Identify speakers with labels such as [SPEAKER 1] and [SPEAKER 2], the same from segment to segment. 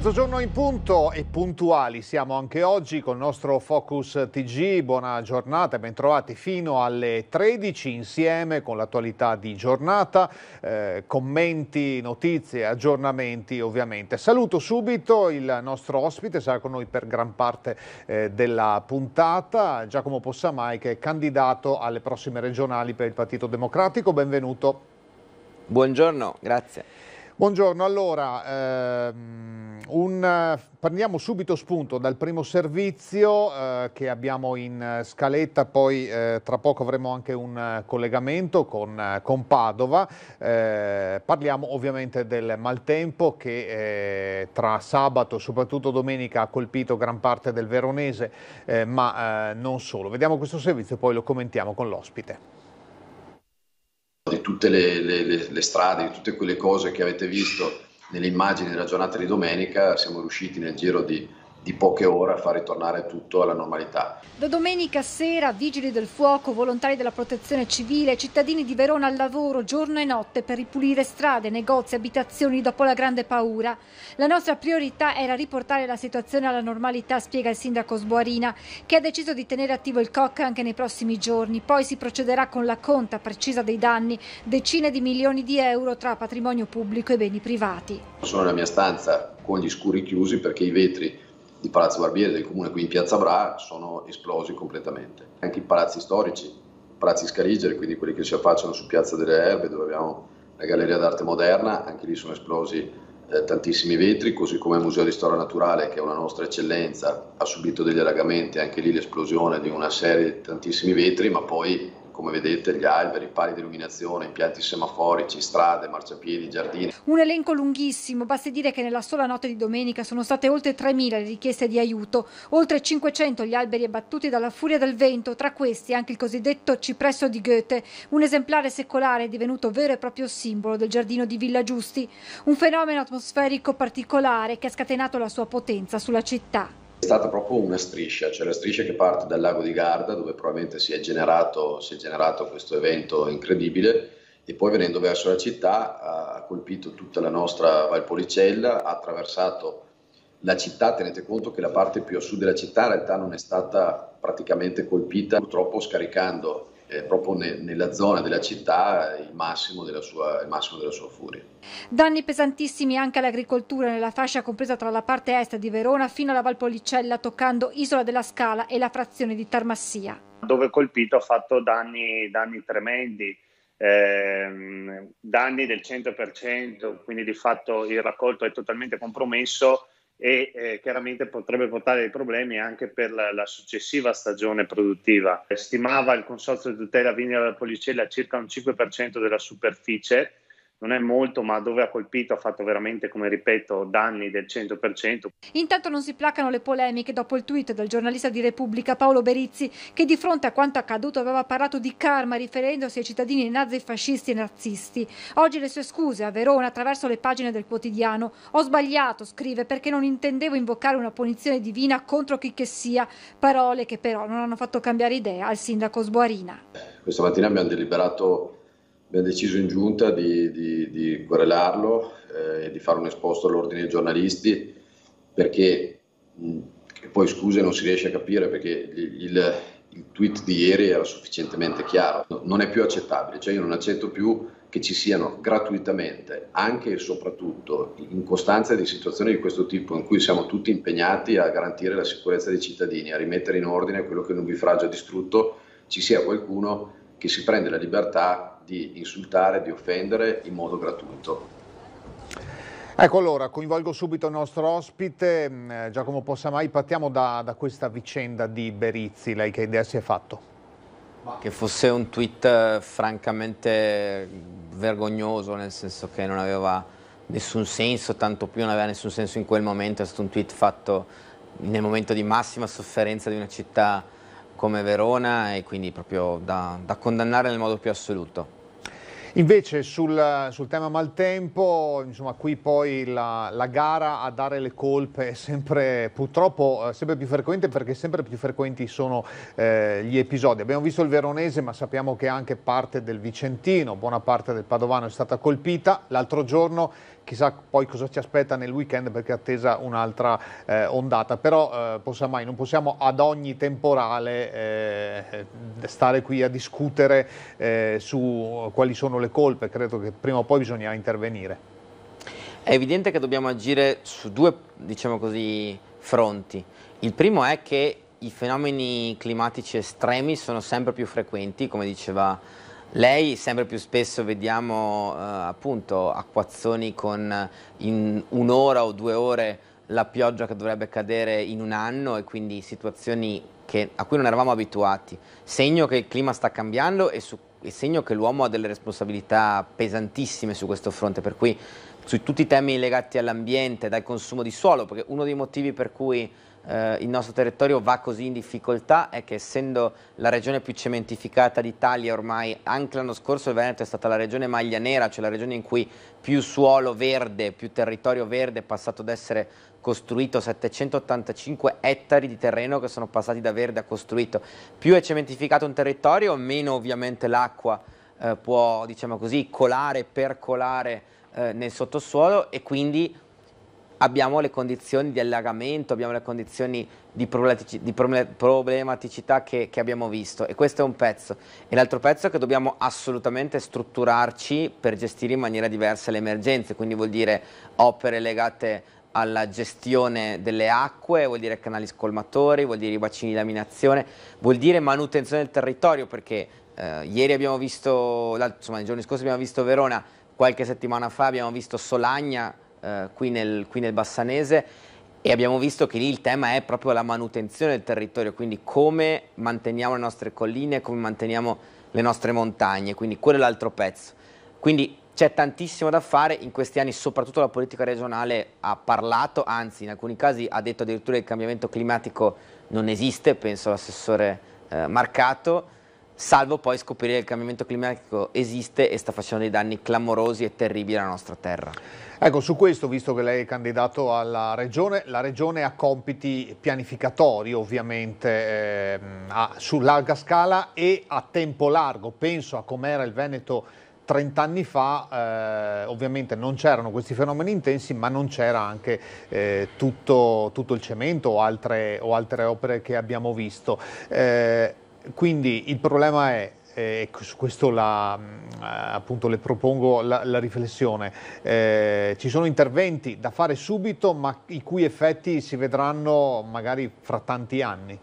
[SPEAKER 1] Mezzogiorno in punto e puntuali siamo anche oggi con il nostro Focus TG. Buona giornata, e bentrovati fino alle 13 insieme con l'attualità di giornata, eh, commenti, notizie, aggiornamenti ovviamente. Saluto subito il nostro ospite, sarà con noi per gran parte eh, della puntata, Giacomo Possamai che è candidato alle prossime regionali per il Partito Democratico. Benvenuto. Buongiorno, grazie. Buongiorno, allora ehm, un, prendiamo subito spunto dal primo servizio eh, che abbiamo in scaletta, poi eh, tra poco avremo anche un collegamento con, con Padova. Eh, parliamo ovviamente del maltempo che eh, tra sabato e soprattutto domenica ha colpito gran parte del veronese, eh, ma eh, non solo. Vediamo questo servizio e poi lo commentiamo con l'ospite
[SPEAKER 2] di tutte le, le, le strade, di tutte quelle cose che avete visto nelle immagini della giornata di domenica, siamo riusciti nel giro di di poche ore a far ritornare tutto alla normalità.
[SPEAKER 3] Da domenica sera vigili del fuoco, volontari della protezione civile, cittadini di Verona al lavoro giorno e notte per ripulire strade, negozi, abitazioni dopo la grande paura. La nostra priorità era riportare la situazione alla normalità, spiega il sindaco Sboarina, che ha deciso di tenere attivo il COC anche nei prossimi giorni. Poi si procederà con la conta precisa dei danni, decine di milioni di euro tra patrimonio pubblico e beni privati.
[SPEAKER 2] Sono nella mia stanza con gli scuri chiusi perché i vetri di Palazzo Barbieri del comune qui in Piazza Bra sono esplosi completamente. Anche i palazzi storici, palazzi Scaligeri, quindi quelli che si affacciano su Piazza delle Erbe, dove abbiamo la Galleria d'Arte Moderna, anche lì sono esplosi eh, tantissimi vetri, così come il Museo di Storia Naturale, che è una nostra eccellenza, ha subito degli allagamenti, anche lì l'esplosione di una serie di tantissimi vetri, ma poi come vedete gli alberi, pali di illuminazione, impianti semaforici, strade, marciapiedi, giardini.
[SPEAKER 3] Un elenco lunghissimo, basti dire che nella sola notte di domenica sono state oltre 3.000 le richieste di aiuto, oltre 500 gli alberi abbattuti dalla furia del vento, tra questi anche il cosiddetto cipresso di Goethe, un esemplare secolare divenuto vero e proprio simbolo del giardino di Villa Giusti, un fenomeno atmosferico particolare che ha scatenato la sua potenza sulla città
[SPEAKER 2] è stata proprio una striscia, cioè la striscia che parte dal lago di Garda dove probabilmente si è generato, si è generato questo evento incredibile e poi venendo verso la città ha colpito tutta la nostra Valpolicella, ha attraversato la città, tenete conto che la parte più a sud della città in realtà non è stata praticamente colpita, purtroppo scaricando eh, proprio ne, nella zona della città il massimo della, sua, il massimo della sua furia.
[SPEAKER 3] Danni pesantissimi anche all'agricoltura nella fascia compresa tra la parte est di Verona fino alla Valpolicella, toccando Isola della Scala e la frazione di Tarmassia.
[SPEAKER 1] Dove colpito ha fatto danni, danni tremendi. Eh, danni del 100%, quindi di fatto il raccolto è totalmente compromesso e eh, chiaramente potrebbe portare dei problemi anche per la, la, successiva stagione produttiva. Stimava il Consorzio di tutela Vigna della Policella circa un 5% della superficie non è molto, ma dove ha colpito ha fatto veramente, come ripeto, danni del 100%.
[SPEAKER 3] Intanto non si placano le polemiche dopo il tweet del giornalista di Repubblica Paolo Berizzi, che di fronte a quanto accaduto aveva parlato di karma riferendosi ai cittadini nazifascisti e nazisti. Oggi le sue scuse a Verona attraverso le pagine del quotidiano. Ho sbagliato, scrive, perché non intendevo invocare una punizione divina contro chi che sia, parole che però non hanno fatto cambiare idea al sindaco Sboarina.
[SPEAKER 2] Questa mattina abbiamo deliberato Abbiamo deciso in giunta di, di, di querelarlo eh, di fare un esposto all'ordine dei giornalisti perché, mh, poi scuse non si riesce a capire perché il, il, il, tweet di ieri era sufficientemente chiaro, non è più accettabile, cioè io non accetto più che ci siano gratuitamente, anche e soprattutto in costanza di situazioni di questo tipo in cui siamo tutti impegnati a garantire la sicurezza dei cittadini, a rimettere in ordine quello che un nubifragio ha distrutto, ci sia qualcuno che si prende la libertà di insultare, di offendere in modo gratuito.
[SPEAKER 1] Ecco allora, coinvolgo subito il nostro ospite, mm, eh, Giacomo Possamai, partiamo da, da questa vicenda di Berizzi, lei che idea si è fatto? Che fosse un tweet eh, francamente
[SPEAKER 4] vergognoso, nel senso che non aveva nessun senso, tanto più non aveva nessun senso in quel momento, è stato un tweet fatto nel momento di massima sofferenza di una città come Verona e quindi proprio da, da condannare nel modo più assoluto.
[SPEAKER 1] Invece sul, sul, tema maltempo, insomma, qui poi la, la, gara a dare le colpe è sempre purtroppo eh, sempre più frequente perché sempre più frequenti sono eh, gli episodi. Abbiamo visto il veronese ma sappiamo che anche parte del Vicentino, buona parte del Padovano è stata colpita. L'altro giorno chissà poi cosa ci aspetta nel weekend perché è attesa un'altra eh, ondata, però eh, possiamo mai, non possiamo ad ogni temporale eh, stare qui a discutere eh, su quali sono sono le colpe, credo che prima o poi bisognerà intervenire. È evidente che dobbiamo agire su due,
[SPEAKER 4] diciamo così, fronti. Il primo è che i fenomeni climatici estremi sono sempre più frequenti, come diceva lei, sempre più spesso vediamo eh, appunto acquazzoni con in un'ora o due ore la pioggia che dovrebbe cadere in un anno e quindi situazioni che, a cui non eravamo abituati. Segno che il clima sta cambiando e su il segno che l'uomo ha delle responsabilità pesantissime su questo fronte, per cui su tutti i temi legati all'ambiente, dal consumo di suolo, perché uno dei motivi per cui eh, il nostro territorio va così in difficoltà è che essendo la regione più cementificata d'Italia ormai, anche l'anno scorso il Veneto è stata la regione maglia nera, cioè la regione in cui più suolo verde, più territorio verde è passato ad essere costruito 785 ettari di terreno che sono passati da verde a costruito. Più è cementificato un territorio, meno ovviamente l'acqua eh, può, diciamo così, colare, percolare eh, nel sottosuolo e quindi abbiamo le condizioni di allagamento, abbiamo le condizioni di, problematicità che, che, abbiamo visto e questo è un pezzo. E l'altro pezzo è che dobbiamo assolutamente strutturarci per gestire in maniera diversa le emergenze, quindi vuol dire opere legate alla gestione delle acque, vuol dire canali scolmatori, vuol dire i bacini di laminazione, vuol dire manutenzione del territorio perché eh, ieri abbiamo visto, insomma i giorni scorsi abbiamo visto Verona, qualche settimana fa abbiamo visto Solagna eh, qui, nel, qui nel Bassanese e abbiamo visto che lì il tema è proprio la manutenzione del territorio, quindi come manteniamo le nostre colline, come manteniamo le nostre montagne, quindi quello è l'altro pezzo. Quindi c'è tantissimo da fare, in questi anni soprattutto la politica regionale ha parlato, anzi in alcuni casi ha detto addirittura che il cambiamento climatico non esiste, penso all'assessore eh, Marcato, salvo poi scoprire che il cambiamento climatico esiste e sta facendo dei danni
[SPEAKER 1] clamorosi e terribili alla nostra terra. Ecco, su questo, visto che lei è candidato alla Regione, la Regione ha compiti pianificatori ovviamente eh, a, su larga scala e a tempo largo, penso a com'era il Veneto 30 anni fa eh, ovviamente non c'erano questi fenomeni intensi, ma non c'era anche eh, tutto, tutto, il cemento o altre, o altre, opere che abbiamo visto. Eh, quindi il problema è eh, e su questo la, mm, appunto le propongo la, la riflessione. Eh, ci sono interventi da fare subito, ma i cui effetti si vedranno magari fra tanti anni.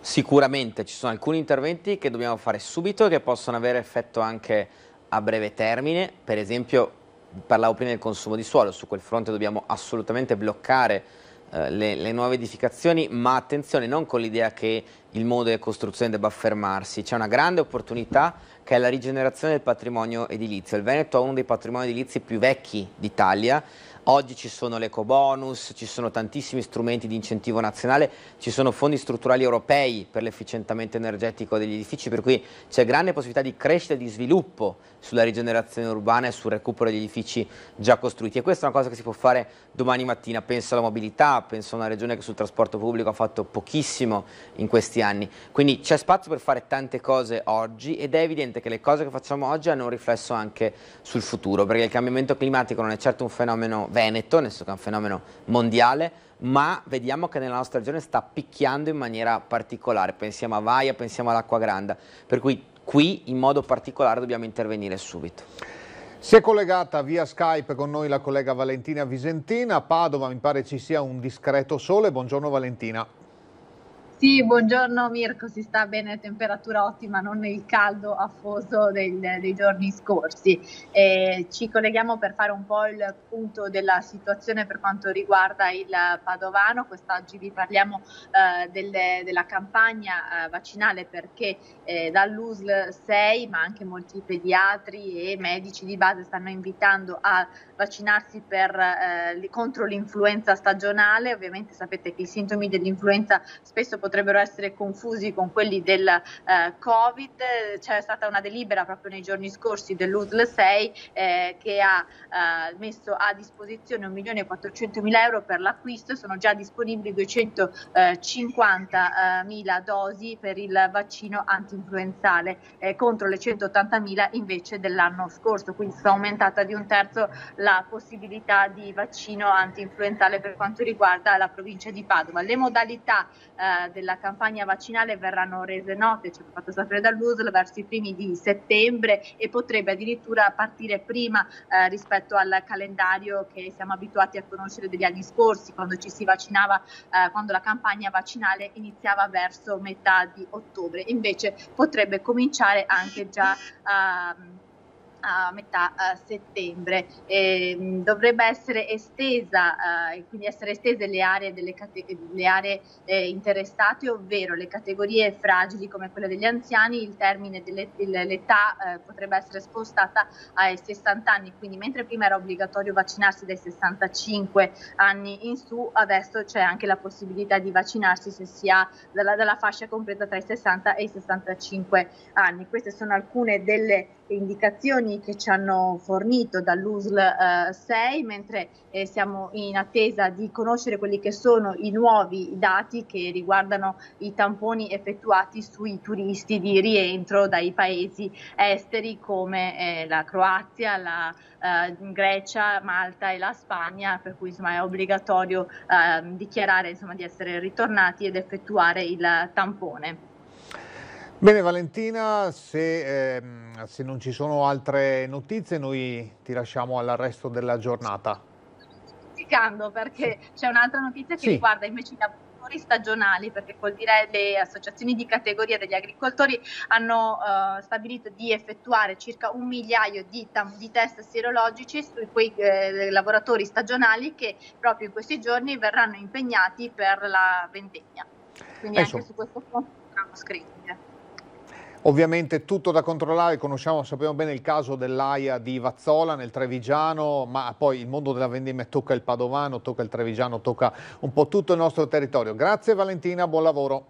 [SPEAKER 1] Sicuramente
[SPEAKER 4] ci sono alcuni interventi che dobbiamo fare subito e che possono avere effetto anche a breve termine, per esempio parlavo prima del consumo di suolo, su quel fronte dobbiamo assolutamente bloccare eh, le, le, nuove edificazioni, ma attenzione non con l'idea che il mondo della costruzione debba fermarsi, c'è una grande opportunità che è la rigenerazione del patrimonio edilizio. Il Veneto ha uno dei patrimoni edilizi più vecchi d'Italia, Oggi ci sono bonus, ci sono tantissimi strumenti di incentivo nazionale, ci sono fondi strutturali europei per l'efficientamento energetico degli edifici, per cui c'è grande possibilità di crescita e di sviluppo sulla rigenerazione urbana e sul recupero degli edifici già costruiti. E questa è una cosa che si può fare domani mattina. Penso alla mobilità, penso a una regione che sul trasporto pubblico ha fatto pochissimo in questi anni. Quindi c'è spazio per fare tante cose oggi ed è evidente che le cose che facciamo oggi hanno un riflesso anche sul futuro, perché il cambiamento climatico non è certo un fenomeno veneto, nel senso che è un fenomeno mondiale, ma vediamo che nella nostra regione sta picchiando in maniera particolare, pensiamo a Vaia,
[SPEAKER 1] pensiamo all'Acqua Granda, per cui qui in modo particolare dobbiamo intervenire subito. Si è collegata via Skype con noi la collega Valentina Visentina. A Padova mi pare ci sia un discreto sole. Buongiorno Valentina.
[SPEAKER 5] Sì, buongiorno Mirko, si sta bene, temperatura ottima, non il caldo affoso del, dei giorni scorsi. Eh, ci colleghiamo per fare un po' il punto della situazione per quanto riguarda il Padovano. Quest'oggi vi parliamo eh, delle, della campagna eh, vaccinale perché eh, dall'USL 6, ma anche molti pediatri e medici di base stanno invitando a vaccinarsi per, eh, contro l'influenza stagionale, ovviamente sapete che i sintomi dell'influenza spesso potrebbero essere confusi con quelli del eh, Covid, c'è stata una delibera proprio nei giorni scorsi dell'USL 6 eh, che ha eh, messo a disposizione 1.400.000 euro per l'acquisto, sono già disponibili 250.000 eh, dosi per il vaccino anti-influenzale antinfluenzale eh, contro le 180.000 invece dell'anno scorso, quindi sta aumentata di un terzo la la possibilità di vaccino anti-influenzale per quanto riguarda la provincia di Padova. Le modalità eh, della campagna vaccinale verranno rese note, ci cioè, fatto sapere dall'USL, verso i primi di settembre e potrebbe addirittura partire prima eh, rispetto al calendario che siamo abituati a conoscere degli anni scorsi, quando ci si vaccinava, eh, quando la campagna vaccinale iniziava verso metà di ottobre. Invece potrebbe cominciare anche già... Ehm, a metà uh, settembre. E, ehm, mh, dovrebbe essere estesa, uh, quindi essere estese le aree, cate- le aree eh, interessate, ovvero le categorie fragili come quelle degli anziani, il termine dell'età eh, potrebbe essere spostata ai 60 anni, quindi mentre prima era obbligatorio vaccinarsi dai 65 anni in su, adesso c'è anche la possibilità di vaccinarsi se si ha dalla, dalla fascia compresa tra i 60 e i 65 anni. Queste sono alcune delle queste indicazioni che ci hanno fornito dall'USL eh, 6, mentre eh, siamo in attesa di conoscere quelli che sono i nuovi dati che riguardano i tamponi effettuati sui turisti di rientro dai paesi esteri come eh, la Croazia, la eh, Grecia, Malta e la Spagna, per cui insomma, è obbligatorio ehm, dichiarare insomma, di essere ritornati ed effettuare il tampone.
[SPEAKER 1] Bene Valentina, se, eh, se, non ci sono altre notizie noi ti lasciamo al resto della giornata.
[SPEAKER 5] Spiegando perché c'è un'altra notizia che sì. riguarda invece la stagionali, perché vuol dire le associazioni di categoria degli agricoltori hanno eh, stabilito di effettuare circa un migliaio di, tam, di test sierologici su quei eh, lavoratori stagionali che proprio in questi giorni verranno impegnati per la vendemmia. Quindi Adesso. Eh, anche su questo punto saranno scritti.
[SPEAKER 1] Ovviamente tutto da controllare, conosciamo, sappiamo bene il caso dell'AIA di Vazzola nel Trevigiano, ma poi il mondo della vendemmia tocca il Padovano, tocca il Trevigiano, tocca un po' tutto il nostro territorio. Grazie Valentina, buon lavoro.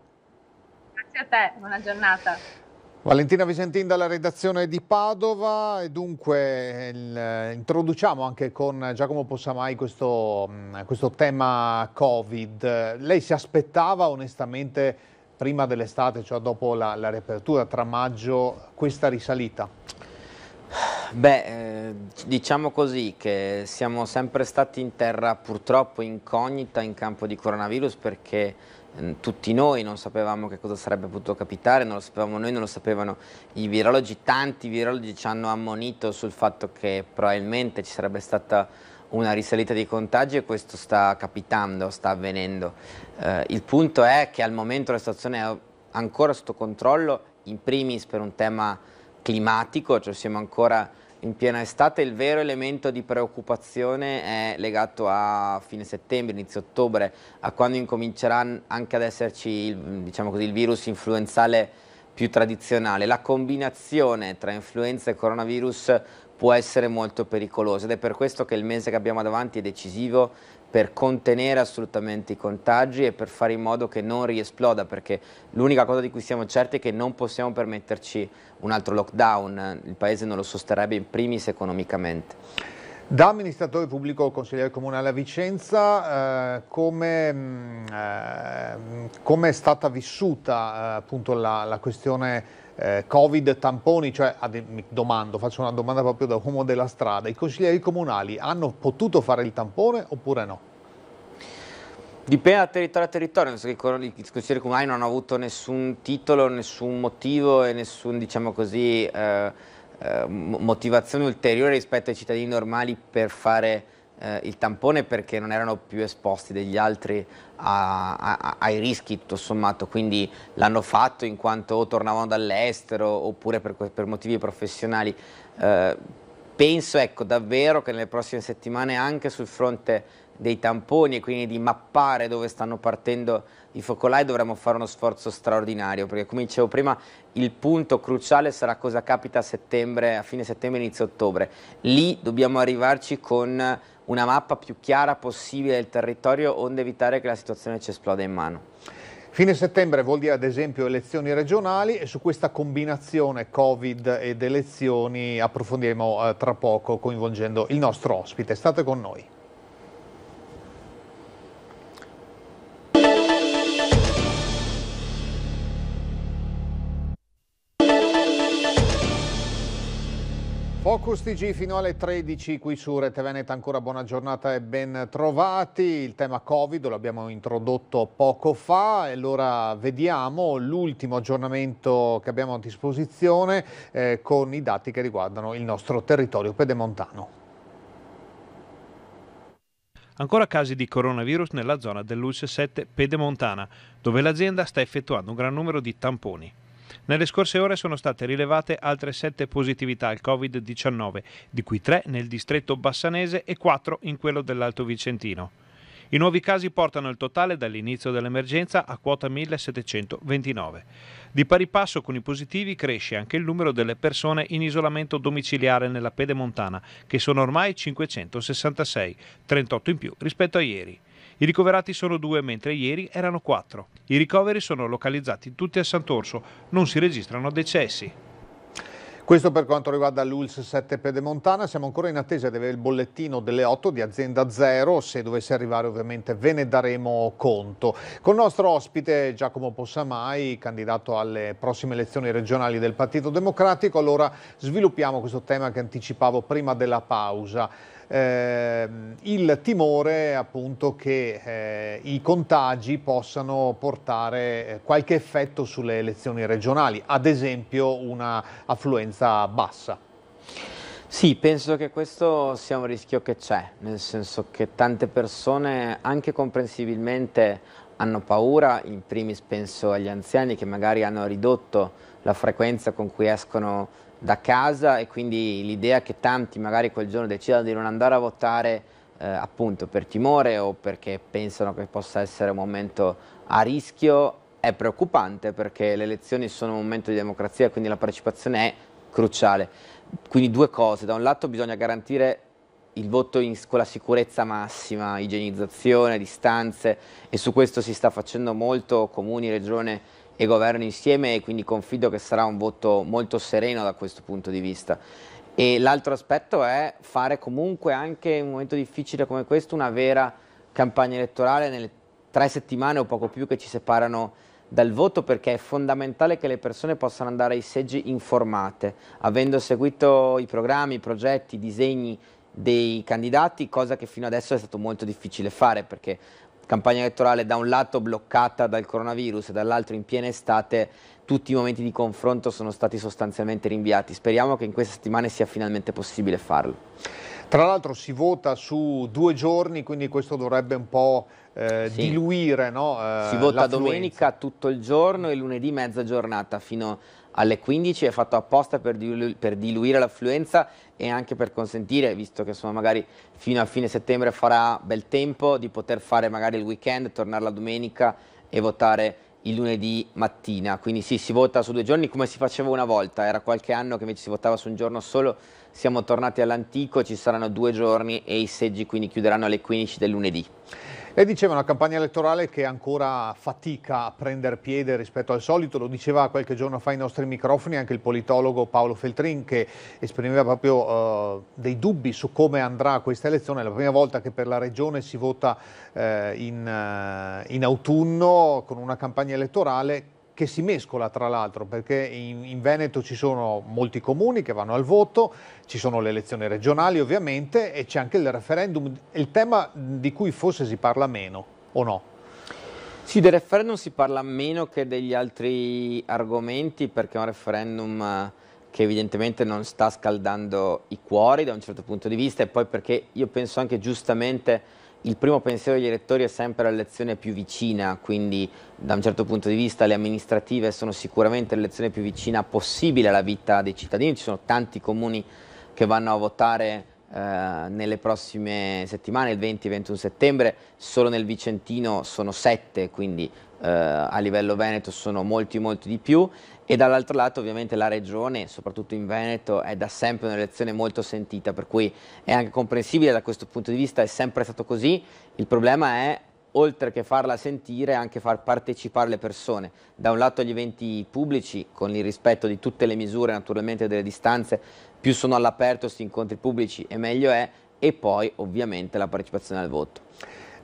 [SPEAKER 5] Grazie a te, buona giornata.
[SPEAKER 1] Valentina Vicentin dalla redazione di Padova e dunque il, eh, introduciamo anche con Giacomo Possamai questo, mm, questo tema Covid. Lei si aspettava onestamente prima dell'estate, cioè dopo la, la riapertura tra maggio, questa risalita? Beh,
[SPEAKER 4] eh, diciamo così che siamo sempre stati in terra purtroppo incognita in campo di coronavirus perché eh, tutti noi non sapevamo che cosa sarebbe potuto capitare, non lo sapevamo noi, non lo sapevano i virologi, tanti virologi ci hanno ammonito sul fatto che probabilmente ci sarebbe stata una risalita dei contagi e questo sta capitando, sta avvenendo. Eh, il punto è che al momento la situazione è ancora sotto controllo, in primis per un tema climatico, cioè siamo ancora in piena estate, il vero elemento di preoccupazione è legato a fine settembre, inizio ottobre, a quando incomincerà anche ad esserci il, diciamo così, il virus influenzale più tradizionale. La combinazione tra influenza e coronavirus può essere molto pericoloso ed è per questo che il mese che abbiamo davanti è decisivo per contenere assolutamente i contagi e per fare in modo che non riesploda, perché l'unica cosa di cui siamo certi è che non possiamo permetterci un altro lockdown, il Paese non lo sosterrebbe in primis economicamente.
[SPEAKER 1] Da amministratore pubblico consigliere comunale a Vicenza, eh, come, mm, eh, com è stata vissuta eh, appunto la, la questione eh, Covid tamponi, cioè mi domando, faccio una domanda proprio da uomo della strada, i consiglieri comunali hanno potuto fare il tampone oppure no? Dipende da territorio a territorio, i consiglieri comunali non hanno avuto nessun titolo,
[SPEAKER 4] nessun motivo e nessun, diciamo così, eh, eh, motivazione ulteriore rispetto ai cittadini normali per fare eh, il tampone perché non erano più esposti degli altri a, a, ai rischi tutto sommato, quindi l'hanno fatto in quanto tornavano dall'estero oppure per, per motivi professionali. Eh, penso ecco, davvero che nelle prossime settimane anche sul fronte dei tamponi e quindi di mappare dove stanno partendo i focolai dovremmo fare uno sforzo straordinario perché come dicevo prima il punto cruciale sarà cosa capita a, settembre, a fine settembre inizio ottobre lì dobbiamo arrivarci con una mappa più chiara possibile del territorio onde
[SPEAKER 1] evitare che la situazione ci esploda in mano. Fine settembre vuol dire ad esempio elezioni regionali e su questa combinazione Covid ed elezioni approfondiremo eh, tra poco coinvolgendo il nostro ospite. State con noi. Focus TG fino alle 13 qui su Rete Veneta, ancora buona giornata e ben trovati. Il tema Covid lo abbiamo introdotto poco fa e allora vediamo l'ultimo aggiornamento che abbiamo a disposizione eh, con i dati che riguardano il nostro territorio pedemontano. Ancora casi di coronavirus nella zona dell'Ulse 7 Pedemontana, dove l'azienda sta effettuando un gran numero di tamponi. Nelle scorse ore sono state rilevate altre 7 positività al Covid-19, di cui 3 nel distretto bassanese e 4 in quello dell'Alto Vicentino. I nuovi casi portano il totale dall'inizio dell'emergenza a quota 1729. Di pari passo con i positivi cresce anche il numero delle persone in isolamento domiciliare nella Pedemontana, che sono ormai 566, 38 in più rispetto a ieri. I ricoverati sono due, mentre ieri erano quattro. I ricoveri sono localizzati tutti a Sant'Orso, non si registrano decessi. Questo per quanto riguarda l'ULS 7 Pedemontana, siamo ancora in attesa di avere il bollettino delle 8 di Azienda Zero, se dovesse arrivare ovviamente ve ne daremo conto. Con il nostro ospite Giacomo Possamai, candidato alle prossime elezioni regionali del Partito Democratico, allora sviluppiamo questo tema che anticipavo prima della pausa eh, il timore appunto che eh, i contagi possano portare eh, qualche effetto sulle elezioni regionali, ad esempio una affluenza bassa. Sì, penso
[SPEAKER 4] che questo sia un rischio che c'è, nel senso che tante persone, anche comprensibilmente, hanno paura, in primis penso agli anziani che magari hanno ridotto la frequenza con cui escono da casa e quindi l'idea che tanti magari quel giorno decidano di non andare a votare eh, appunto per timore o perché pensano che possa essere un momento a rischio è preoccupante perché le elezioni sono un momento di democrazia e quindi la partecipazione è cruciale. Quindi due cose, da un lato bisogna garantire il voto in, con la sicurezza massima, igienizzazione, distanze e su questo si sta facendo molto, comuni, regione e governo insieme e quindi confido che sarà un voto molto sereno da questo punto di vista. E l'altro aspetto è fare comunque anche in un momento difficile come questo una vera campagna elettorale nelle tre settimane o poco più che ci separano dal voto perché è fondamentale che le persone possano andare ai seggi informate, avendo seguito i programmi, i progetti, i disegni dei candidati, cosa che fino adesso è stato molto difficile fare perché campagna elettorale da un lato bloccata dal coronavirus e dall'altro in piena estate tutti i momenti di confronto sono stati sostanzialmente rinviati. Speriamo che in queste settimane sia finalmente possibile farlo.
[SPEAKER 1] Tra l'altro si vota su due giorni, quindi questo dovrebbe un po' eh, sì. diluire. No? Eh, si vota domenica tutto il giorno e lunedì mezza giornata
[SPEAKER 4] fino a alle 15 è fatto apposta per, dilu per diluire l'affluenza e anche per consentire, visto che insomma, magari fino a fine settembre farà bel tempo, di poter fare magari il weekend, tornare la domenica e votare il lunedì mattina. Quindi sì, si vota su due giorni come si faceva una volta, era qualche anno che invece si votava su un giorno solo, siamo tornati all'antico, ci saranno due giorni e i seggi quindi chiuderanno alle 15 del lunedì.
[SPEAKER 1] Lei diceva una campagna elettorale che ancora fatica a prendere piede rispetto al solito, lo diceva qualche giorno fa ai nostri microfoni anche il politologo Paolo Feltrin che esprimeva proprio uh, dei dubbi su come andrà questa elezione, è la prima volta che per la regione si vota uh, in, uh, in autunno con una campagna elettorale che si mescola tra l'altro perché in, in, Veneto ci sono molti comuni che vanno al voto, ci sono le elezioni regionali ovviamente e c'è anche il referendum, il tema di cui forse si parla meno o no? Sì, del referendum si parla meno che degli altri argomenti
[SPEAKER 4] perché è un referendum eh, che evidentemente non sta scaldando i cuori da un certo punto di vista e poi perché io penso anche giustamente il primo pensiero degli elettori è sempre l'elezione più vicina, quindi da un certo punto di vista le amministrative sono sicuramente l'elezione più vicina possibile alla vita dei cittadini, ci sono tanti comuni che vanno a votare eh, nelle prossime settimane, il 20 21 settembre, solo nel Vicentino sono sette, quindi eh, a livello veneto sono molti molti di più e dall'altro lato ovviamente la regione, soprattutto in Veneto, è da sempre un'elezione molto sentita, per cui è anche comprensibile da questo punto di vista, è sempre stato così. Il problema è oltre che farla sentire, anche far partecipare le persone. Da un lato gli eventi pubblici, con il rispetto di tutte le misure, naturalmente delle distanze, più sono all'aperto questi incontri pubblici
[SPEAKER 1] e meglio è, e poi ovviamente la partecipazione al voto.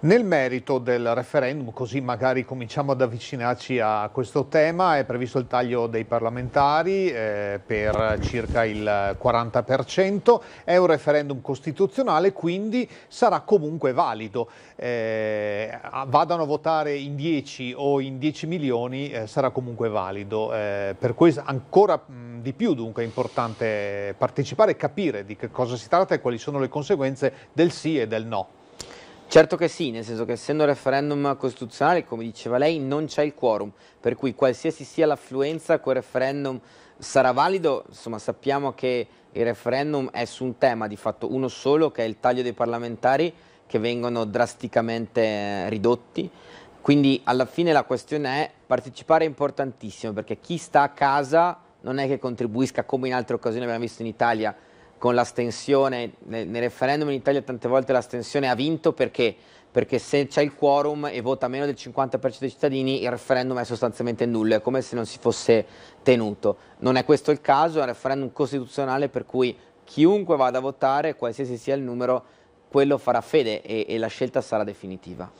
[SPEAKER 1] Nel merito del referendum, così magari cominciamo ad avvicinarci a questo tema, è previsto il taglio dei parlamentari eh, per circa il 40%, è un referendum costituzionale, quindi sarà comunque valido. Eh, vadano a votare in 10 o in 10 milioni, eh, sarà comunque valido. Eh, per questo ancora mh, di più dunque è importante partecipare e capire di che cosa si tratta e quali sono le conseguenze del sì e del no. Certo che sì, nel senso che essendo un referendum
[SPEAKER 4] costituzionale, come diceva lei, non c'è il quorum, per cui qualsiasi sia l'affluenza, quel referendum sarà valido, insomma sappiamo che il referendum è su un tema di fatto uno solo, che è il taglio dei parlamentari, che vengono drasticamente eh, ridotti, quindi alla fine la questione è partecipare è importantissimo, perché chi sta a casa non è che contribuisca come in altre occasioni abbiamo visto in Italia con l'astensione, nel, nel referendum in Italia tante volte l'astensione ha vinto perché perché se c'è il quorum e vota meno del 50% dei cittadini, il referendum è sostanzialmente nullo, è come se non si fosse tenuto. Non è questo il caso, è un referendum costituzionale per cui chiunque vada a votare, qualsiasi sia il numero, quello farà fede e, e la scelta sarà definitiva.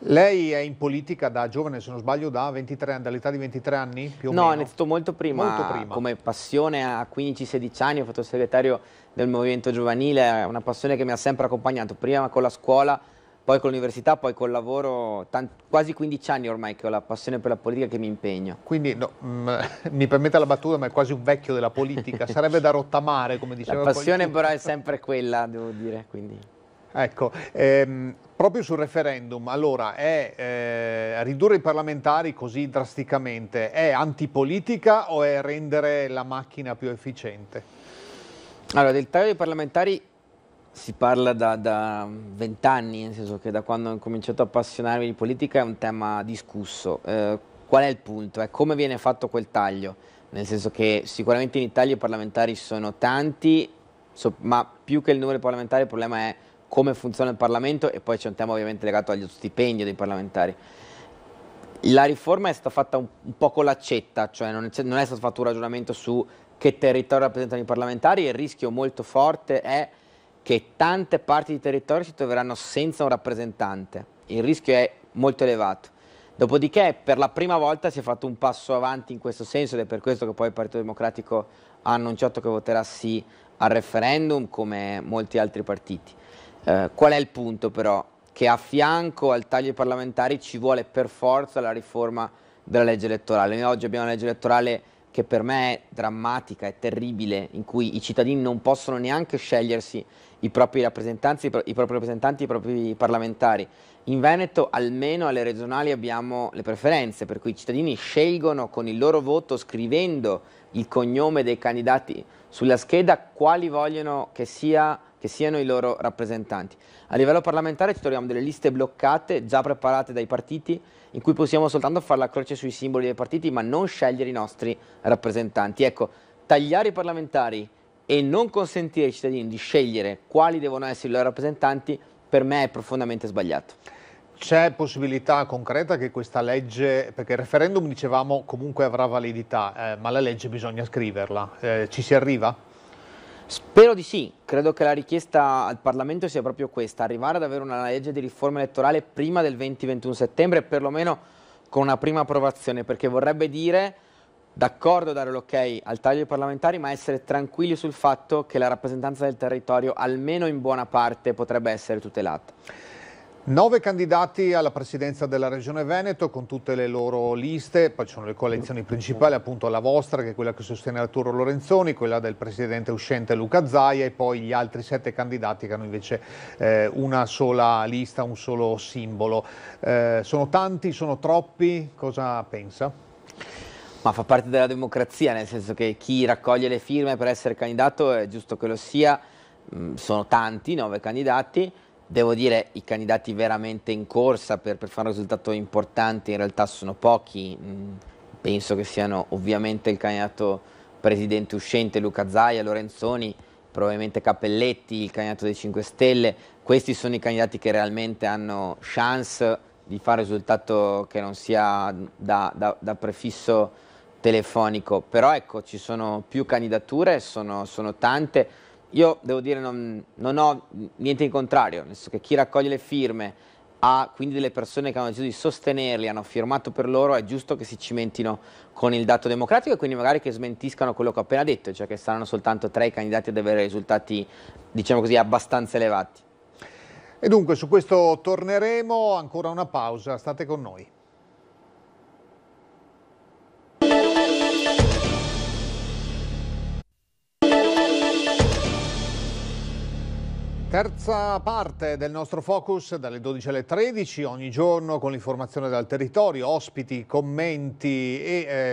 [SPEAKER 1] Lei è in politica da giovane, se non sbaglio, da 23 dall'età di 23 anni più o no, meno? No, ho iniziato
[SPEAKER 4] molto prima, come passione a 15-16 anni, ho fatto il segretario del movimento giovanile, è una passione che mi ha sempre accompagnato, prima con la scuola, poi con l'università, poi col lavoro, tanti, quasi 15 anni ormai che ho la passione per la politica che mi impegno.
[SPEAKER 1] Quindi, no, mm, mi permette la battuta, ma è quasi un vecchio della politica, sarebbe da rottamare, come diceva La passione però è sempre quella, devo dire, quindi... Ecco, ehm, proprio sul referendum, allora, è, eh, ridurre i parlamentari così drasticamente è antipolitica o è rendere la macchina più efficiente? Allora, del taglio dei parlamentari
[SPEAKER 4] si parla da vent'anni, nel senso che da quando ho cominciato a appassionarmi di politica è un tema discusso. Eh, qual è il punto? È come viene fatto quel taglio? Nel senso che sicuramente in Italia i parlamentari sono tanti, so, ma più che il numero di parlamentari il problema è come funziona il Parlamento e poi c'è un tema ovviamente legato agli stipendi dei parlamentari. La riforma è stata fatta un, un po' con l'accetta, cioè non è, cioè non è stato fatto un ragionamento su che territorio rappresentano i parlamentari e il rischio molto forte è che tante parti di territorio si troveranno senza un rappresentante. Il rischio è molto elevato. Dopodiché per la prima volta si è fatto un passo avanti in questo senso ed è per questo che poi il Partito Democratico ha annunciato che voterà sì al referendum come molti altri partiti. Eh, qual è il punto però? Che a fianco al taglio dei parlamentari ci vuole per forza la riforma della legge elettorale. Noi oggi abbiamo una legge elettorale che per me è drammatica, è terribile, in cui i cittadini non possono neanche scegliersi i propri rappresentanti, i propri rappresentanti, i propri parlamentari. In Veneto, almeno alle regionali, abbiamo le preferenze, per cui i cittadini scelgono con il loro voto, scrivendo il cognome dei candidati sulla scheda, quali vogliono che sia che siano i loro rappresentanti. A livello parlamentare ci troviamo delle liste bloccate, già preparate dai partiti, in cui possiamo soltanto fare la croce sui simboli dei partiti, ma non scegliere i nostri rappresentanti. Ecco, tagliare i parlamentari e non consentire ai cittadini di scegliere
[SPEAKER 1] quali devono essere i loro rappresentanti, per me è profondamente sbagliato. C'è possibilità concreta che questa legge, perché il referendum dicevamo comunque avrà validità, eh, ma la legge bisogna scriverla, eh, ci si arriva? Spero di sì, credo che la
[SPEAKER 4] richiesta al Parlamento sia proprio questa, arrivare ad avere una legge di riforma elettorale prima del 20-21 settembre, perlomeno con una prima approvazione, perché vorrebbe dire d'accordo dare l'ok al taglio dei parlamentari, ma essere tranquilli sul fatto che la rappresentanza del territorio,
[SPEAKER 1] almeno in buona parte, potrebbe essere tutelata. Nove candidati alla presidenza della Regione Veneto con tutte le loro liste, poi ci sono le coalizioni principali, appunto la vostra che è quella che sostiene Arturo Lorenzoni, quella del presidente uscente Luca Zaia e poi gli altri sette candidati che hanno invece eh, una sola lista, un solo simbolo. Eh, sono tanti, sono troppi, cosa pensa? Ma fa parte della
[SPEAKER 4] democrazia, nel senso che chi raccoglie le firme per essere candidato è giusto che lo sia, mm, sono tanti, nove candidati Devo dire, i candidati veramente in corsa per, per fare un risultato importante in realtà sono pochi. Mm, penso che siano ovviamente il candidato presidente uscente Luca Zaia, Lorenzoni, probabilmente Cappelletti, il candidato dei 5 Stelle. Questi sono i candidati che realmente hanno chance di fare un risultato che non sia da, da, da prefisso telefonico. Però ecco, ci sono più candidature, sono, sono tante io devo dire non, non ho niente in contrario, nel senso che chi raccoglie le firme ha quindi delle persone che hanno deciso di sostenerli, hanno firmato per loro, è giusto che si cimentino con il dato democratico e quindi magari che smentiscano quello che ho appena detto, cioè che saranno soltanto tre i candidati ad avere risultati, diciamo
[SPEAKER 1] così, abbastanza elevati. E dunque su questo torneremo, ancora una pausa, state con noi. Terza parte del nostro focus dalle 12 alle 13 ogni giorno con l'informazione dal territorio, ospiti, commenti e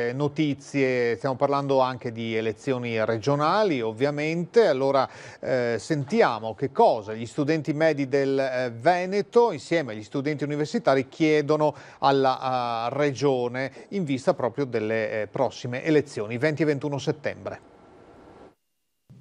[SPEAKER 1] eh, notizie. Stiamo parlando anche di elezioni regionali ovviamente. Allora eh, sentiamo che cosa gli studenti medi del eh, Veneto insieme agli studenti universitari chiedono alla eh, Regione in vista proprio delle eh, prossime elezioni 20 e 21 settembre.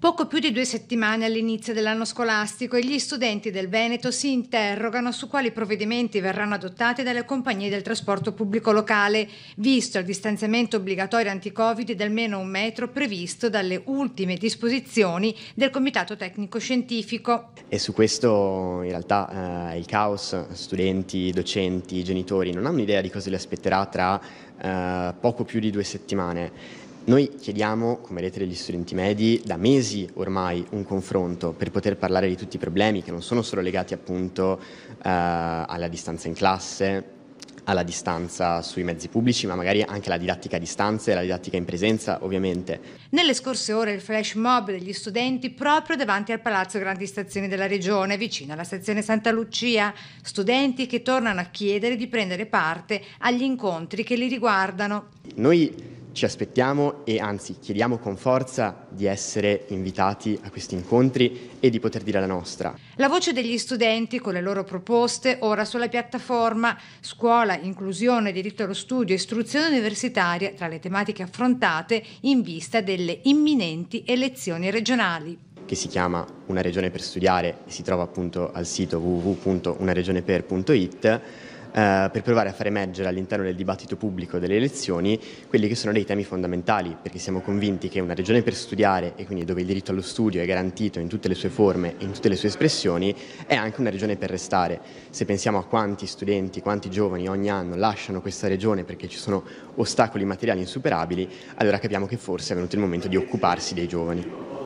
[SPEAKER 6] Poco più di due settimane all'inizio dell'anno scolastico e gli studenti del Veneto si interrogano su quali provvedimenti verranno adottati dalle compagnie del trasporto pubblico locale, visto il distanziamento obbligatorio anti-Covid di almeno un metro previsto dalle ultime disposizioni del Comitato Tecnico Scientifico.
[SPEAKER 7] E su questo in realtà eh, il caos, studenti, docenti, genitori non hanno idea di cosa li aspetterà tra eh, poco più di due settimane noi chiediamo, come rete degli studenti medi, da mesi ormai un confronto per poter parlare di tutti i problemi che non sono solo legati appunto eh, alla distanza in classe, alla distanza sui mezzi pubblici, ma magari anche alla didattica a distanza e alla didattica in presenza, ovviamente.
[SPEAKER 6] Nelle scorse ore il flash mob degli studenti proprio davanti al Palazzo Grandi Stazioni della Regione, vicino alla stazione Santa Lucia, studenti che tornano a chiedere di prendere parte agli incontri che li riguardano.
[SPEAKER 7] Noi ci aspettiamo e anzi chiediamo con forza di essere invitati a questi incontri e di poter dire la nostra.
[SPEAKER 6] La voce degli studenti con le loro proposte ora sulla piattaforma Scuola, Inclusione, Diritto allo Studio, Istruzione Universitaria tra le tematiche affrontate in vista delle imminenti elezioni regionali
[SPEAKER 7] che si chiama Una regione per studiare e si trova appunto al sito www.unaregioneper.it eh, per provare a far emergere all'interno del dibattito pubblico delle elezioni quelli che sono dei temi fondamentali, perché siamo convinti che una regione per studiare e quindi dove il diritto allo studio è garantito in tutte le sue forme e in tutte le sue espressioni, è anche una regione per restare. Se pensiamo a quanti studenti, quanti giovani ogni anno lasciano questa regione perché ci sono ostacoli materiali insuperabili, allora capiamo che forse è venuto il momento di occuparsi dei giovani.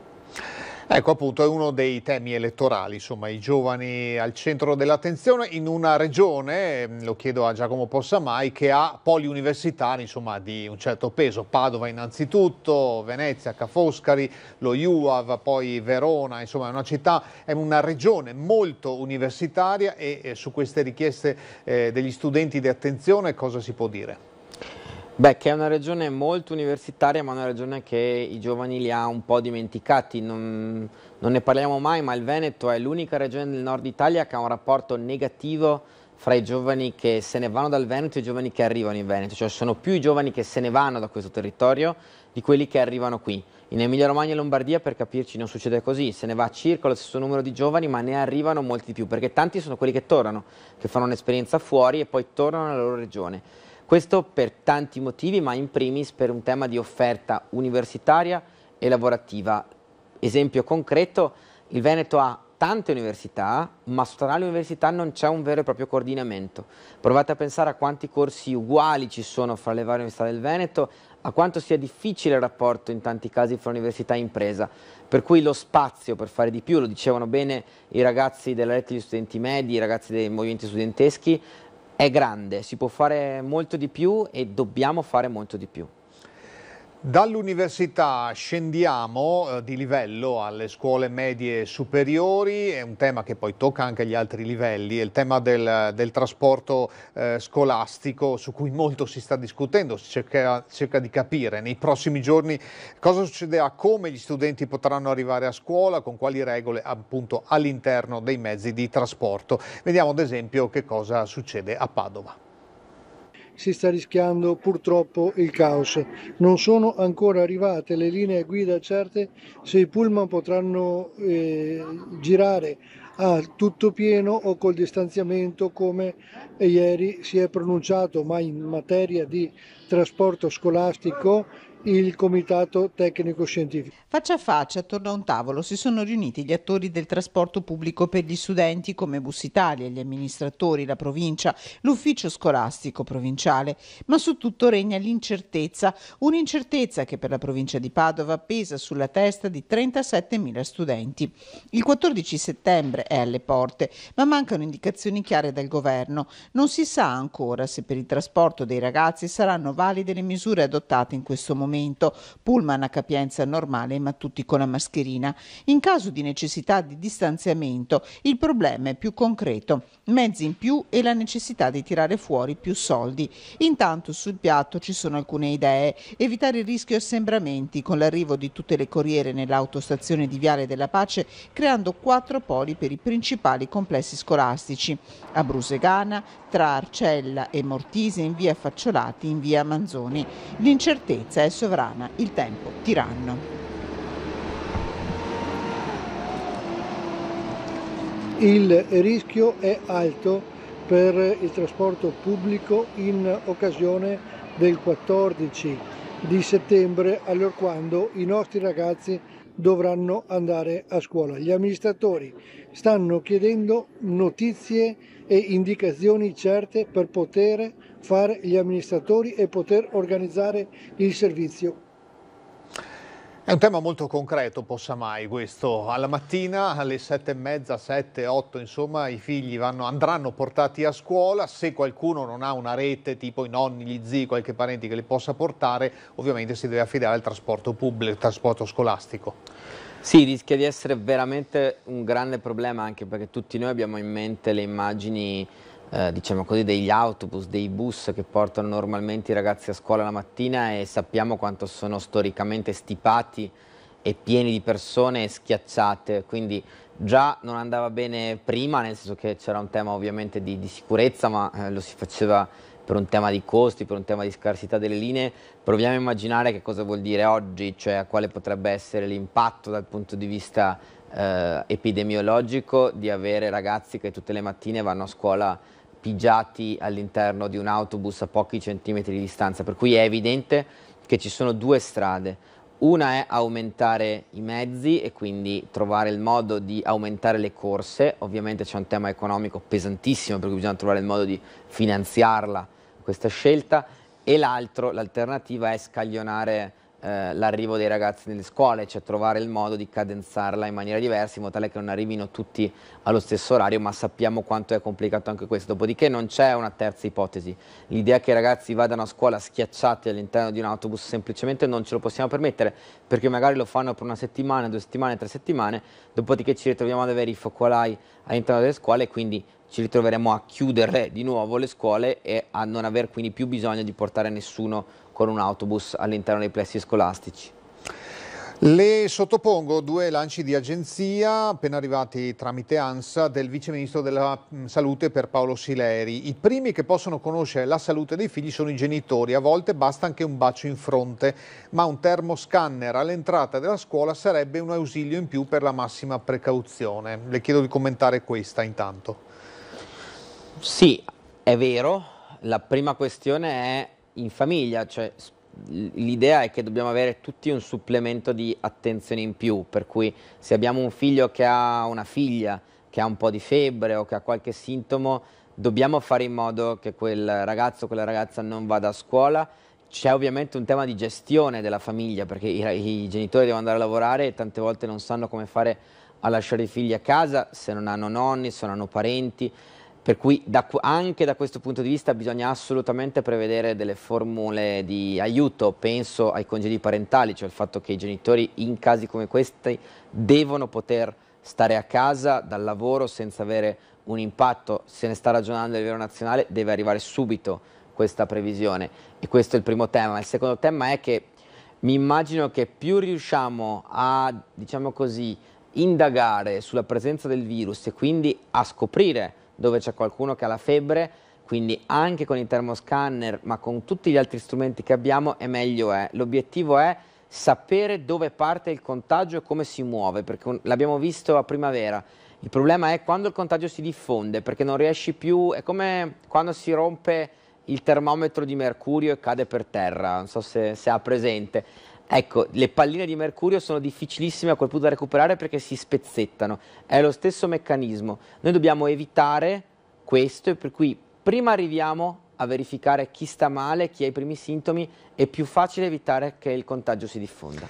[SPEAKER 1] Ecco appunto è uno dei temi elettorali, insomma i giovani al centro dell'attenzione in una regione, mm, lo chiedo a Giacomo Possamai, che ha poli universitari insomma, di un certo peso, Padova innanzitutto, Venezia, Ca' Foscari, lo IUAV, poi Verona, insomma è una città, è una regione molto universitaria e, e eh, su queste richieste eh, degli studenti di attenzione cosa si può dire? Beh, che è una regione molto universitaria, ma
[SPEAKER 4] una regione che i giovani li ha un po' dimenticati, non, non ne parliamo mai, ma il Veneto è l'unica regione del nord Italia che ha un rapporto negativo fra i giovani che se ne vanno dal Veneto e i giovani che arrivano in Veneto, cioè sono più i giovani che se ne vanno da questo territorio di quelli che arrivano qui. In Emilia Romagna e Lombardia, per capirci, non succede così, se ne va circa lo stesso numero di giovani, ma ne arrivano molti di più, perché tanti sono quelli che tornano, che fanno un'esperienza fuori e poi tornano alla loro regione. Questo per tanti motivi, ma in primis per un tema di offerta universitaria e lavorativa. Esempio concreto, il Veneto ha tante università, ma tra le università non c'è un vero e proprio coordinamento. Provate a pensare a quanti corsi uguali ci sono fra le varie università del Veneto, a quanto sia difficile il rapporto in tanti casi fra università e impresa, per cui lo spazio per fare di più, lo dicevano bene i ragazzi della rete degli studenti medi, i ragazzi dei movimenti studenteschi, è grande,
[SPEAKER 1] si può fare molto di più e dobbiamo fare molto di più. Dall'università scendiamo eh, di livello alle scuole medie superiori, è un tema che poi tocca anche gli altri livelli, è il tema del, del trasporto eh, scolastico su cui molto si sta discutendo, si cerca, cerca, di capire nei prossimi giorni cosa succederà, come gli studenti potranno arrivare a scuola, con quali regole appunto all'interno dei mezzi di trasporto. Vediamo ad esempio che cosa succede a Padova si sta rischiando purtroppo il caos. Non sono ancora arrivate le linee guida certe se i pullman potranno eh, girare a tutto pieno o col distanziamento come ieri si è pronunciato, ma in materia di trasporto scolastico il Comitato Tecnico Scientifico.
[SPEAKER 8] Faccia a faccia, attorno a un tavolo, si sono riuniti gli attori del trasporto pubblico per gli studenti come Bus Italia, gli amministratori, la provincia, l'ufficio scolastico provinciale, ma su tutto regna l'incertezza, un'incertezza che per la provincia di Padova pesa sulla testa di 37.000 studenti. Il 14 settembre è alle porte, ma mancano indicazioni chiare dal governo. Non si sa ancora se per il trasporto dei ragazzi saranno valide le misure adottate in questo momento momento, pullman a capienza normale ma tutti con la mascherina. In caso di necessità di distanziamento il problema è più concreto, mezzi in più e la necessità di tirare fuori più soldi. Intanto sul piatto ci sono alcune idee, evitare il rischio assembramenti con l'arrivo di tutte le corriere nell'autostazione di Viale della Pace creando quattro poli per i principali complessi scolastici a Brusegana, tra Arcella e Mortise in via Facciolati in via Manzoni. L'incertezza è sovrana, il
[SPEAKER 1] tempo tiranno. Il rischio è alto per il trasporto pubblico in occasione del 14 di settembre, allora quando i nostri ragazzi dovranno andare a scuola. Gli amministratori stanno chiedendo notizie e indicazioni certe per poter fare gli amministratori e poter organizzare il servizio è un tema molto concreto, possa mai questo. Alla mattina alle sette e mezza, sette, otto, insomma, i figli vanno, andranno portati a scuola. Se qualcuno non ha una rete, tipo i nonni, gli zii, qualche parente che li possa portare, ovviamente si deve affidare al trasporto pubblico, al trasporto scolastico. Sì, rischia di essere veramente un grande
[SPEAKER 4] problema anche perché tutti noi abbiamo in mente le immagini eh, diciamo così, degli autobus, dei bus che portano normalmente i ragazzi a scuola la mattina e sappiamo quanto sono storicamente stipati e pieni di persone schiacciate, quindi già non andava bene prima, nel senso che c'era un tema ovviamente di, di sicurezza, ma eh, lo si faceva per un tema di costi, per un tema di scarsità delle linee. Proviamo a immaginare che cosa vuol dire oggi, cioè quale potrebbe essere l'impatto dal punto di vista eh, epidemiologico di avere ragazzi che tutte le mattine vanno a scuola appoggiati all'interno di un autobus a pochi centimetri di distanza, per cui è evidente che ci sono due strade. Una è aumentare i mezzi e quindi trovare il modo di aumentare le corse, ovviamente c'è un tema economico pesantissimo perché bisogna trovare il modo di finanziarla questa scelta e l'altro, l'alternativa è scaglionare eh, l'arrivo dei ragazzi nelle scuole, cioè trovare il modo di cadenzarla in maniera diversa in modo tale che non arrivino tutti allo stesso orario, ma sappiamo quanto è complicato anche questo. Dopodiché non c'è una terza ipotesi, l'idea che i ragazzi vadano a scuola schiacciati all'interno di un autobus semplicemente non ce lo possiamo permettere perché magari lo fanno per una settimana, due settimane, tre settimane, dopodiché ci ritroviamo ad avere i focolai all'interno delle scuole e quindi ci ritroveremo a chiudere di nuovo le scuole e a non aver quindi più bisogno di portare nessuno con un autobus all'interno dei plessi scolastici.
[SPEAKER 1] Le sottopongo due lanci di agenzia appena arrivati tramite ANSA del Vice Ministro della mm, Salute per Paolo Sileri. I primi che possono conoscere la salute dei figli sono i genitori, a volte basta anche un bacio in fronte, ma un termoscanner all'entrata della scuola sarebbe un ausilio in più per la massima precauzione. Le chiedo di commentare questa intanto. Sì, è vero.
[SPEAKER 4] La prima questione è in famiglia, cioè l'idea è che dobbiamo avere tutti un supplemento di attenzione in più, per cui se abbiamo un figlio che ha una figlia che ha un po' di febbre o che ha qualche sintomo, dobbiamo fare in modo che quel ragazzo o quella ragazza non vada a scuola. C'è ovviamente un tema di gestione della famiglia, perché i, i genitori devono andare a lavorare e tante volte non sanno come fare a lasciare i figli a casa se non hanno nonni, se non hanno parenti. Per cui da, anche da questo punto di vista bisogna assolutamente prevedere delle formule di aiuto, penso ai congedi parentali, cioè il fatto che i genitori in casi come questi devono poter stare a casa dal lavoro senza avere un impatto, se ne sta ragionando a livello nazionale, deve arrivare subito questa previsione e questo è il primo tema. Il secondo tema è che mi immagino che più riusciamo a, diciamo così, indagare sulla presenza del virus e quindi a scoprire dove c'è qualcuno che ha la febbre, quindi anche con i termoscanner, ma con tutti gli altri strumenti che abbiamo, è meglio è. Eh. L'obiettivo è sapere dove parte il contagio e come si muove, perché l'abbiamo visto a primavera. Il problema è quando il contagio si diffonde, perché non riesci più, è come quando si rompe il termometro di mercurio e cade per terra, non so se, se ha presente. Ecco, le palline di mercurio sono difficilissime a quel punto da recuperare perché si spezzettano. È lo stesso meccanismo. Noi dobbiamo evitare questo e per cui prima arriviamo a verificare chi sta male, chi ha i primi sintomi, è più facile evitare che il contagio si diffonda.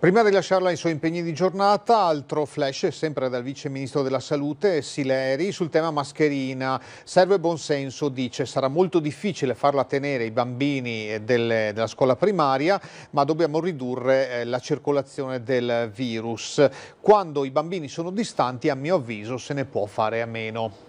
[SPEAKER 1] Prima di lasciarla ai suoi impegni di giornata, altro flash sempre dal vice ministro della salute Sileri sul tema mascherina. Serve buonsenso, dice, sarà molto difficile farla tenere i bambini eh, delle, della scuola primaria, ma dobbiamo ridurre eh, la circolazione del virus. Quando i bambini sono distanti, a mio avviso, se ne può fare a meno.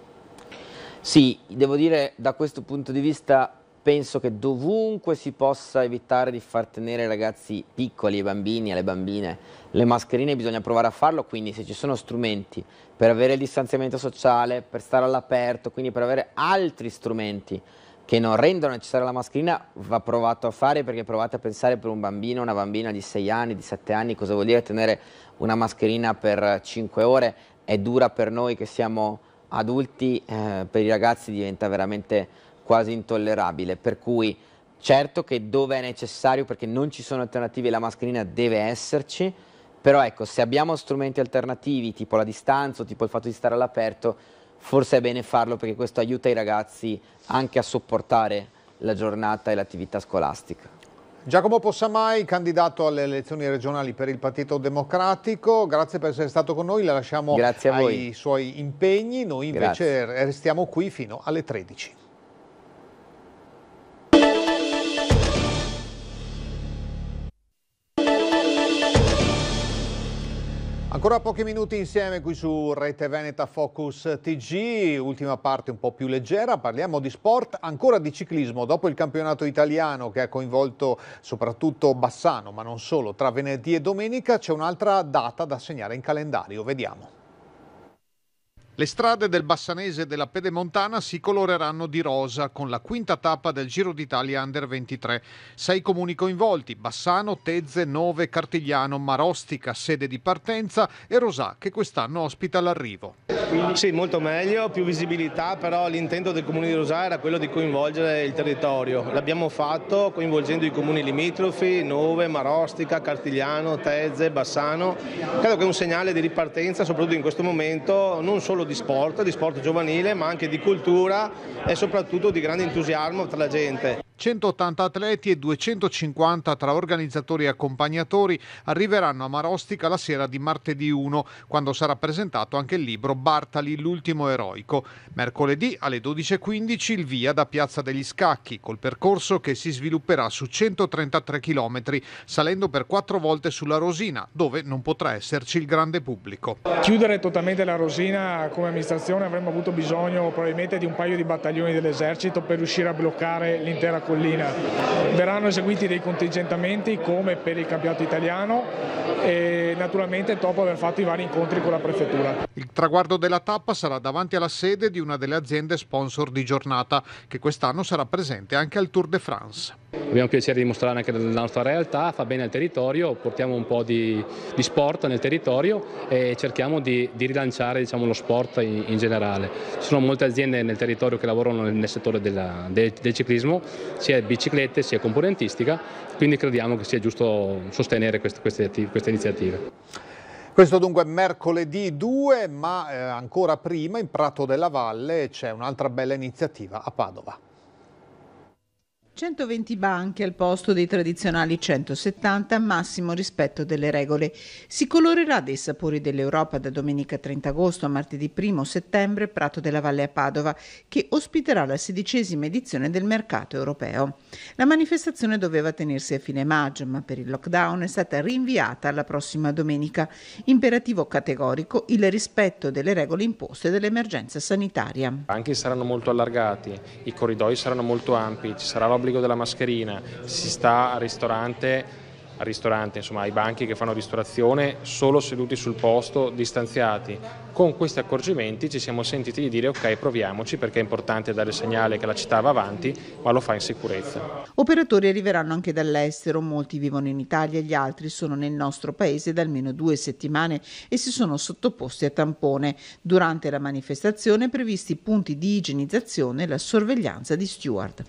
[SPEAKER 1] Sì, devo dire da questo punto di
[SPEAKER 4] vista penso che dovunque si possa evitare di far tenere i ragazzi piccoli, i bambini, alle bambine, le mascherine bisogna provare a farlo, quindi se ci sono strumenti per avere il distanziamento sociale, per stare all'aperto, quindi per avere altri strumenti che non rendono necessaria la mascherina, va provato a fare perché provate a pensare per un bambino, una bambina di 6 anni, di 7 anni, cosa vuol dire tenere una mascherina per 5 ore, è dura per noi che siamo adulti, eh, per i ragazzi diventa veramente quasi intollerabile, per cui certo che dove è necessario perché non ci sono alternative la mascherina deve esserci, però ecco, se abbiamo strumenti alternativi tipo la distanza, o tipo il fatto di stare all'aperto, forse è bene farlo perché questo aiuta i ragazzi anche a sopportare la giornata e l'attività scolastica.
[SPEAKER 1] Giacomo Possamai, candidato alle elezioni regionali per il Partito Democratico, grazie per essere stato con noi, la lasciamo ai suoi impegni, noi invece grazie. restiamo qui fino alle 13. Ancora pochi minuti insieme qui su Rete Veneta Focus TG, ultima parte un po' più leggera, parliamo di sport, ancora di ciclismo, dopo il campionato italiano che ha coinvolto soprattutto Bassano, ma non solo, tra venerdì e domenica c'è un'altra data da segnare in calendario, vediamo. Le strade del Bassanese e della Pedemontana si coloreranno di rosa con la quinta tappa del Giro d'Italia Under 23. Sei comuni coinvolti, Bassano, Tezze, Nove, Cartigliano, Marostica, sede di partenza e Rosà che quest'anno ospita l'arrivo. Sì, molto meglio, più visibilità, però l'intento del comune di Rosà era quello di coinvolgere il territorio. L'abbiamo fatto coinvolgendo i comuni limitrofi, Nove, Marostica, Cartigliano, Tezze, Bassano. Credo che è un segnale di ripartenza, soprattutto in questo momento, non solo di sport, di sport giovanile, ma anche di cultura e soprattutto di grande entusiasmo tra la gente. 180 atleti e 250 tra organizzatori e accompagnatori arriveranno a Marostica la sera di martedì 1, quando sarà presentato anche il libro Bartali, l'ultimo eroico. Mercoledì alle 12.15 il via da Piazza degli Scacchi, col percorso che si svilupperà su 133 km, salendo per quattro volte sulla Rosina, dove non potrà esserci il grande pubblico. Chiudere totalmente la Rosina come amministrazione avremmo avuto bisogno probabilmente di un paio di battaglioni dell'esercito per riuscire a bloccare l'intera collina. Verranno eseguiti dei contingentamenti come per il campionato italiano e naturalmente dopo aver fatto i vari incontri con la prefettura. Il traguardo della tappa sarà davanti alla sede di una delle aziende sponsor di giornata che quest'anno sarà presente
[SPEAKER 2] anche al Tour de France. Abbiamo piacere di mostrare anche la nostra realtà, fa bene al territorio, portiamo un po' di, di sport nel territorio e cerchiamo di, di rilanciare diciamo, lo sport in, in, generale. Ci sono molte aziende nel territorio che lavorano nel, nel settore della, del, del ciclismo sia biciclette sia componentistica, quindi crediamo che sia giusto sostenere queste, queste, queste iniziative.
[SPEAKER 1] Questo dunque è mercoledì 2, ma eh, ancora prima in Prato della Valle c'è un'altra bella iniziativa a Padova.
[SPEAKER 8] 120 banche al posto dei tradizionali 170, massimo rispetto delle regole. Si colorerà dei sapori dell'Europa da domenica 30 agosto a martedì 1 settembre Prato della Valle a Padova, che ospiterà la sedicesima edizione del mercato europeo. La manifestazione doveva tenersi a fine maggio, ma per il lockdown è stata rinviata alla prossima domenica. Imperativo categorico il rispetto delle regole
[SPEAKER 1] imposte dall'emergenza sanitaria. I banchi saranno molto allargati, i corridoi saranno molto ampi, ci sarà l'obbligo l'obbligo della mascherina, si sta al ristorante al ristorante, insomma ai banchi che fanno ristorazione, solo seduti sul posto, distanziati. Con questi accorgimenti ci siamo sentiti di dire ok proviamoci perché è importante dare il segnale che la città va avanti, ma lo fa in sicurezza.
[SPEAKER 8] Operatori arriveranno anche dall'estero, molti vivono in Italia, gli altri sono nel nostro paese da almeno due settimane e si sono sottoposti a tampone. Durante la manifestazione previsti punti di igienizzazione e la sorveglianza di Steward.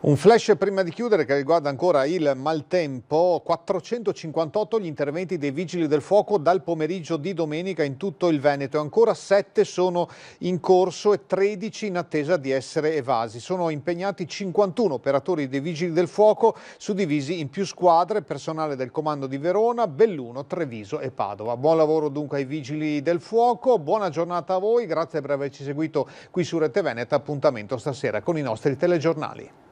[SPEAKER 1] Un flash prima di chiudere che riguarda ancora il maltempo, 458 gli interventi dei vigili del fuoco dal pomeriggio di domenica in tutto il Veneto, ancora 7 sono in corso e 13 in attesa di essere evasi. Sono impegnati 51 operatori dei vigili del fuoco suddivisi in più squadre, personale del comando di Verona, Belluno, Treviso e Padova. Buon lavoro dunque ai vigili del fuoco, buona giornata a voi, grazie per averci seguito qui su Rete Veneta, appuntamento stasera con i nostri telegiornali.